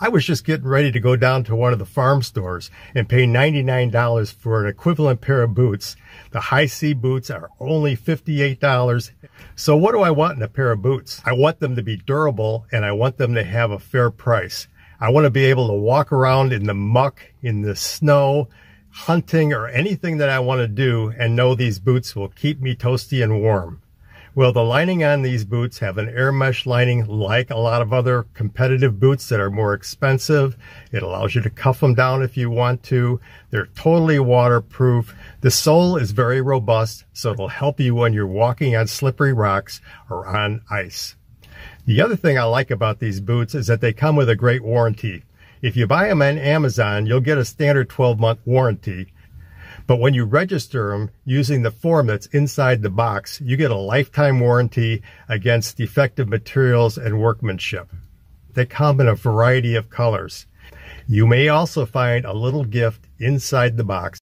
I was just getting ready to go down to one of the farm stores and pay $99 for an equivalent pair of boots. The high C boots are only $58. So what do I want in a pair of boots? I want them to be durable and I want them to have a fair price. I want to be able to walk around in the muck, in the snow, hunting or anything that I want to do and know these boots will keep me toasty and warm. Well, the lining on these boots have an air mesh lining like a lot of other competitive boots that are more expensive. It allows you to cuff them down if you want to. They're totally waterproof. The sole is very robust, so it'll help you when you're walking on slippery rocks or on ice. The other thing I like about these boots is that they come with a great warranty. If you buy them on Amazon, you'll get a standard 12-month warranty. But when you register them using the form that's inside the box, you get a lifetime warranty against defective materials and workmanship. They come in a variety of colors. You may also find a little gift inside the box.